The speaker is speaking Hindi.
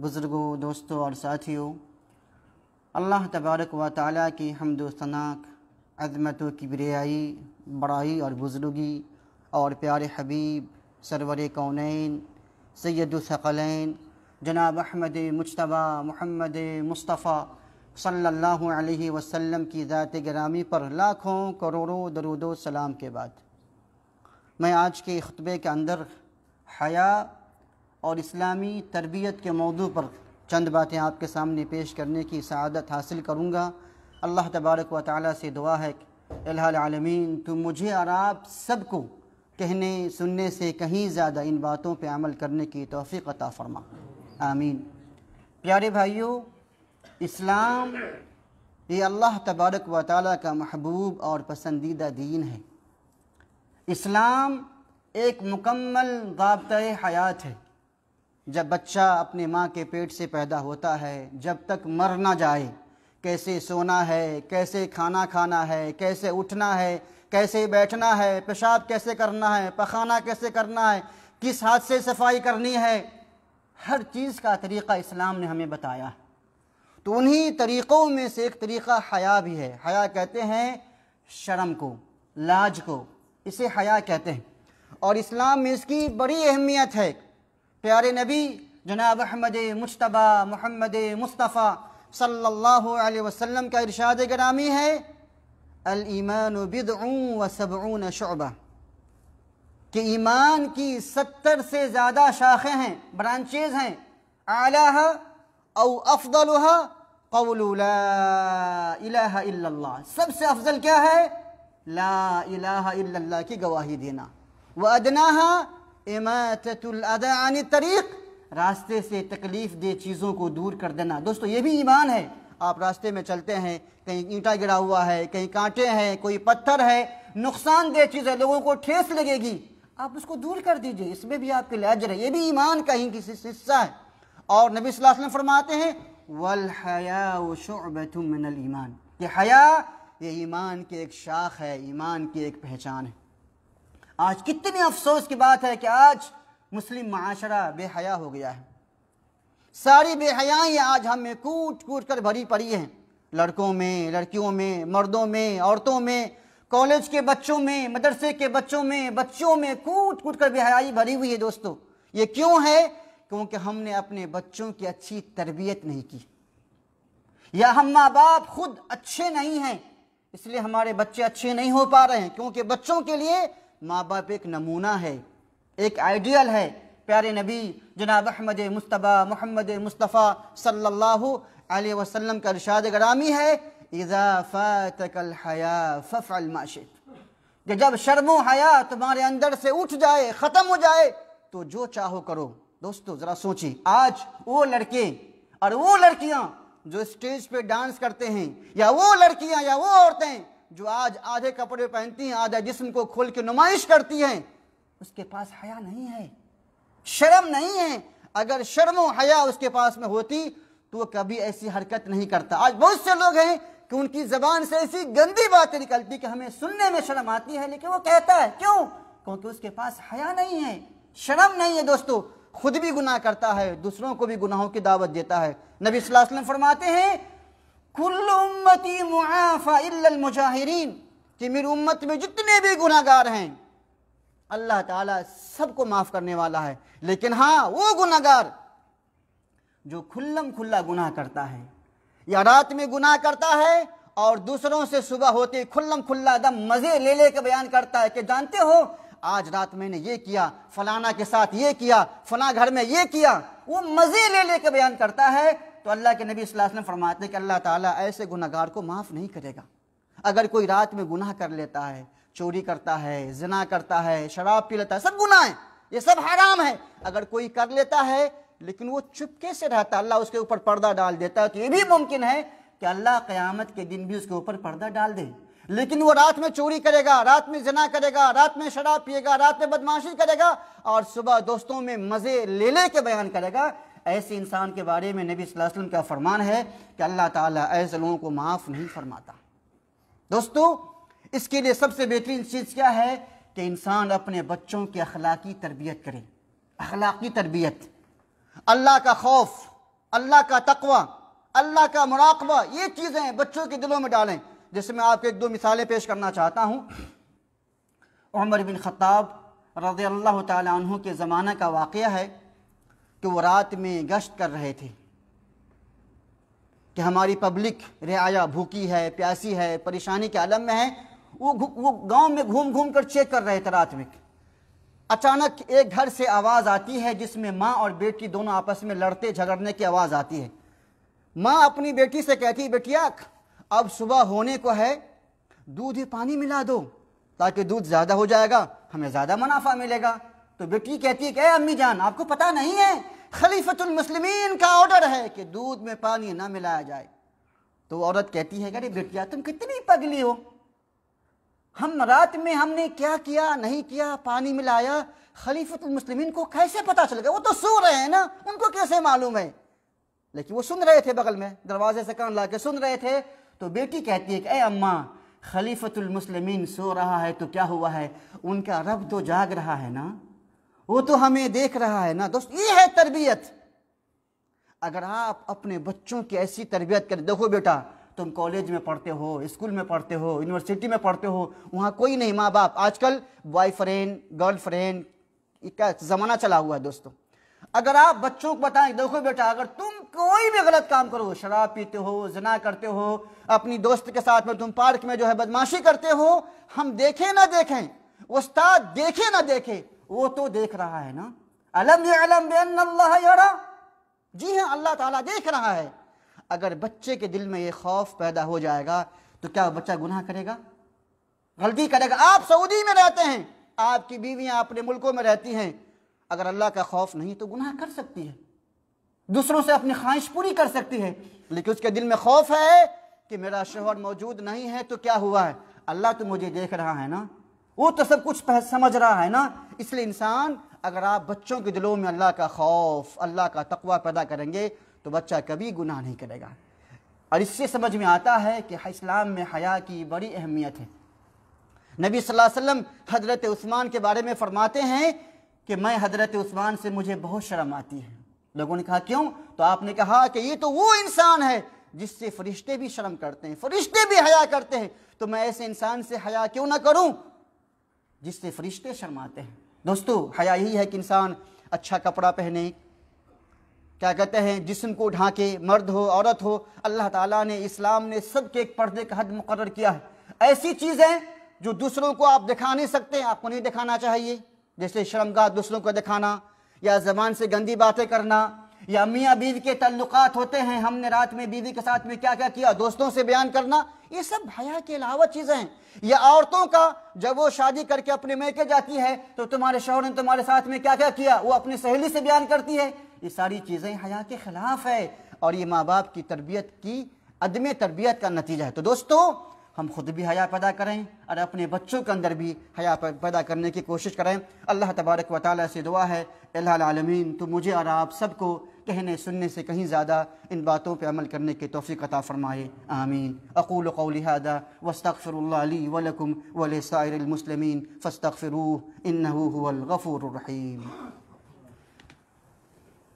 बुज़ुर्गों दोस्तों और साथियों अल्लाह तबारक व ताली की हमद अजमतों की बरियाई बड़ाई और बुज़ुर्गी और प्यारे हबीब सरवर कौनैन सैदुलसकलैन जनाब अहमद मुशतबा महमद मुस्तफ़ा सल्लल्लाहु अलैहि वसल्लम की ज़ात ग्रामी पर लाखों करोड़ों दरुदो सलाम के बाद मैं आज के खुतबे के अंदर हया और इस्लामी तरबियत के मौजू पर चंद बातें आपके सामने पेश करने की सआदत हासिल करूँगा अल्लाह तबारक व ताली से दुआ है आलमीन तुम मुझे और आप सबको कहने सुनने से कहीं ज़्यादा इन बातों पर अमल करने की तोफ़ी अता फ़रमा आमीन प्यारे भाइयों इस्लाम ये अल्लाह तबारक व ताली का महबूब और पसंदीदा दीन है इस्लाम एक मुकम्मल बाबत हयात है जब बच्चा अपने माँ के पेट से पैदा होता है जब तक मर ना जाए कैसे सोना है कैसे खाना खाना है कैसे उठना है कैसे बैठना है पेशाब कैसे करना है पखाना कैसे करना है किस हाथ से सफाई करनी है हर चीज़ का तरीक़ा इस्लाम ने हमें बताया तो उन्हीं तरीक़ों में से एक तरीक़ा हया भी है हया कहते हैं शर्म को लाज को इसे हया कहते हैं और इस्लाम में इसकी बड़ी अहमियत है प्यारे नबी जनाब अहमद मुशतबा मोहम्मद मुस्तफ़ा सल्लल्लाहु अलैहि वसल्लम का इरशाद ग्रामी है ईमान बिदऊँ व सबऊन शोबा कि ईमान की सत्तर से ज़्यादा शाखें हैं ब्रांचेज़ हैं आला औ अफदल कौल्ला सबसे अफजल क्या है ला इलाहा इल्लल्लाह की गवाही देना व अदना इमातुलदा आन तरीक़ रास्ते से तकलीफ़ दे चीज़ों को दूर कर देना दोस्तों ये भी ईमान है आप रास्ते में चलते हैं कहीं ईंटा गिरा हुआ है कहीं कांटे हैं कोई पत्थर है नुकसान चीज़ है लोगों को ठेस लगेगी आप उसको दूर कर दीजिए इसमें भी आपके लिए अजर है ये भी ईमान का ही किसी हिस्सा है और नबी वसल्लम फरमाते हैं वल हया ईमान ये हया ये ईमान की एक शाख है ईमान की एक पहचान है आज कितने अफसोस की बात है कि आज मुस्लिम माशरा बेहया हो गया है सारी बेहयाएँ आज हमें कूट कूट कर भरी पड़ी हैं लड़कों में लड़कियों में मर्दों में औरतों में कॉलेज के बच्चों में मदरसे के बच्चों में बच्चों में कूट कूट कर बेहयाई भरी हुई है दोस्तों ये क्यों है क्योंकि हमने अपने बच्चों की अच्छी तरबियत नहीं की या हम माँ बाप खुद अच्छे नहीं हैं इसलिए हमारे बच्चे अच्छे नहीं हो पा रहे हैं क्योंकि बच्चों के लिए माँ बाप एक नमूना है एक आइडियल है प्यारे नबी जनाब अहमद मुस्तबा मोहम्मद मुस्तफ़ा सल्लल्लाहु अलैहि वसल्लम का इरशाद गरामी है इजाफ़ातकल हया फ़ल माशित कि जब शर्मो हया तुम्हारे अंदर से उठ जाए ख़त्म हो जाए तो जो चाहो करो दोस्तों ज़रा सोचिए आज वो लड़के और वो लड़कियाँ जो स्टेज पे डांस करते हैं या वो लड़कियाँ या वो औरतें जो आज आधे कपड़े पहनती हैं आधे जिस्म को खोल के नुमाइश करती हैं उसके पास हया नहीं है शर्म नहीं है अगर शर्म हया उसके पास में होती तो वो कभी ऐसी हरकत नहीं करता आज बहुत से लोग हैं कि उनकी ज़बान से ऐसी गंदी बातें निकलती कि हमें सुनने में शर्म आती है लेकिन वो कहता है क्यों क्योंकि उसके पास हया नहीं है शर्म नहीं है दोस्तों खुद भी गुनाह करता है दूसरों को भी गुनाहों की दावत देता है नबी वसल्लम फरमाते हैं उम्मती मुआफ़ा मुजाहरीन कि मेरी उम्मत में जितने भी गुनागार हैं अल्लाह ताला सबको माफ़ करने वाला है लेकिन हाँ वो गुनागार जो खुल्लम खुल्ला गुनाह करता है या रात में गुनाह करता है और दूसरों से सुबह होते खुल्लम खुल्ला दम मज़े ले ले के बयान करता है कि जानते हो आज रात मैंने ये किया फलाना के साथ ये किया फला घर में ये किया वो मज़े ले ले के बयान करता है तो अल्लाह के नबी वसल्लम फरमाते हैं कि अल्लाह ताला ऐसे गुनागार को माफ़ नहीं करेगा अगर कोई रात में गुनाह कर लेता है चोरी करता है जना करता है शराब पी लेता है सब गुनाह है ये सब हराम है अगर कोई कर लेता है लेकिन वो चुपके से रहता है अल्लाह उसके ऊपर पर्दा डाल देता है तो ये भी मुमकिन है कि अल्लाह क़यामत के दिन भी उसके ऊपर पर्दा डाल दे लेकिन वो रात में चोरी करेगा रात में जना करेगा रात में शराब पिएगा रात में बदमाशी करेगा और सुबह दोस्तों में मज़े ले ले के बयान करेगा ऐसे इंसान के बारे में नबी वसल्लम का फरमान है कि अल्लाह ताला ऐसे लोगों को माफ़ नहीं फरमाता दोस्तों इसके लिए सबसे बेहतरीन चीज़ क्या है कि इंसान अपने बच्चों की अखलाकी तरबियत करे अखलाकी तरबियत अल्लाह का खौफ अल्लाह का तकवा अल्लाह का मुराकबा ये चीज़ें बच्चों के दिलों में डालें जैसे मैं आपको एक दो मिसालें पेश करना चाहता हूँ उमर बिन ख़त्ताब रज़ी अल्लाह तु के ज़माना का वाक़ है कि तो वो रात में गश्त कर रहे थे कि हमारी पब्लिक रियाया भूखी है प्यासी है परेशानी के आलम में है वो वो गांव में घूम घूम कर चेक कर रहे थे रात में अचानक एक घर से आवाज़ आती है जिसमें माँ और बेटी दोनों आपस में लड़ते झगड़ने की आवाज़ आती है माँ अपनी बेटी से कहती बेटिया अब सुबह होने को है दूध ही पानी मिला दो ताकि दूध ज़्यादा हो जाएगा हमें ज़्यादा मुनाफा मिलेगा तो बेटी कहती है कि अम्मी जान आपको पता नहीं है मुस्लिमीन का ऑर्डर है कि दूध में पानी ना मिलाया जाए तो औरत कहती है अरे बेटिया तुम कितनी पगली हो हम रात में हमने क्या किया नहीं किया पानी मिलाया खलीफतुल मुस्लिमीन को कैसे पता चल गया वो तो सो रहे हैं ना उनको कैसे मालूम है लेकिन वो सुन रहे थे बगल में दरवाजे से कान ला के सुन रहे थे तो बेटी कहती है कि ए अम्मा खलीफतुल मुस्लिमीन सो रहा है तो क्या हुआ है उनका रब तो जाग रहा है ना वो तो हमें देख रहा है ना दोस्त ये है तरबियत अगर आप अपने बच्चों की ऐसी तरबियत करें देखो बेटा तुम कॉलेज में पढ़ते हो स्कूल में पढ़ते हो यूनिवर्सिटी में पढ़ते हो वहाँ कोई नहीं माँ बाप आजकल बॉय फ्रेंड गर्ल फ्रेंड का ज़माना चला हुआ है दोस्तों अगर आप बच्चों को बताएं देखो बेटा अगर तुम कोई भी गलत काम करो शराब पीते हो जना करते हो अपनी दोस्त के साथ में तुम पार्क में जो है बदमाशी करते हो हम देखें ना देखें उस्ताद देखे ना देखे वो तो देख रहा है ना अलम अलम बेन अल्लाह जी हाँ अल्लाह ताला देख रहा है अगर बच्चे के दिल में ये खौफ पैदा हो जाएगा तो क्या बच्चा गुनाह करेगा गलती करेगा आप सऊदी में रहते हैं आपकी बीवियां अपने मुल्कों में रहती हैं अगर अल्लाह का खौफ नहीं तो गुनाह कर सकती है दूसरों से अपनी ख्वाहिश पूरी कर सकती है लेकिन उसके दिल में खौफ है कि मेरा शोहर मौजूद नहीं है तो क्या हुआ है अल्लाह तो मुझे देख रहा है ना वो तो सब कुछ समझ रहा है ना इसलिए इंसान अगर आप बच्चों के दिलों में अल्लाह का खौफ अल्लाह का तकवा पैदा करेंगे तो बच्चा कभी गुनाह नहीं करेगा और इससे समझ में आता है कि हाँ, इस्लाम में हया की बड़ी अहमियत है नबी वसल्लम हज़रत उस्मान के बारे में फ़रमाते हैं कि मैं हज़रत उस्मान से मुझे बहुत शर्म आती है लोगों ने कहा क्यों तो आपने कहा कि ये तो वो इंसान है जिससे फरिश्ते भी शर्म करते हैं फरिश्ते भी हया करते हैं तो मैं ऐसे इंसान से हया क्यों ना करूं जिससे फरिश्ते शर्माते हैं दोस्तों हया यही है कि इंसान अच्छा कपड़ा पहने क्या कहते हैं जिसम को ढांके मर्द हो औरत हो अल्लाह ताला ने इस्लाम ने सबके एक पर्दे का हद मुकर किया है ऐसी चीज़ें जो दूसरों को आप दिखा नहीं सकते आपको नहीं दिखाना चाहिए जैसे शर्मगा दूसरों को दिखाना या जबान से गंदी बातें करना या मियाँ बीवी के तल्लुकात होते हैं हमने रात में बीवी के साथ में क्या क्या किया दोस्तों से बयान करना ये सब हया के अलावा चीज़ें हैं या औरतों का जब वो शादी करके अपने मैके जाती है तो तुम्हारे शोहर ने तुम्हारे साथ में क्या क्या किया वो अपनी सहेली से बयान करती है ये सारी चीज़ें हया के ख़िलाफ़ है और ये माँ बाप की तरबियत की अदम तरबियत का नतीजा है तो दोस्तों हम खुद भी हया पैदा करें और अपने बच्चों के अंदर भी हया पैदा करने की कोशिश करें अल्लाह तबारक व ताली से दुआ है अल्लामीन तो मुझे और आप सबको कहने सुनने से कहीं ज़्यादा इन बातों पर अमल करने की तोफ़ी कता फ़रमाए आमीन अकूल कौलिहादा वस्तफ़रली वलकुम वलसारमसलमिन फ़स्तफ़रू इन गफ़ूररहीम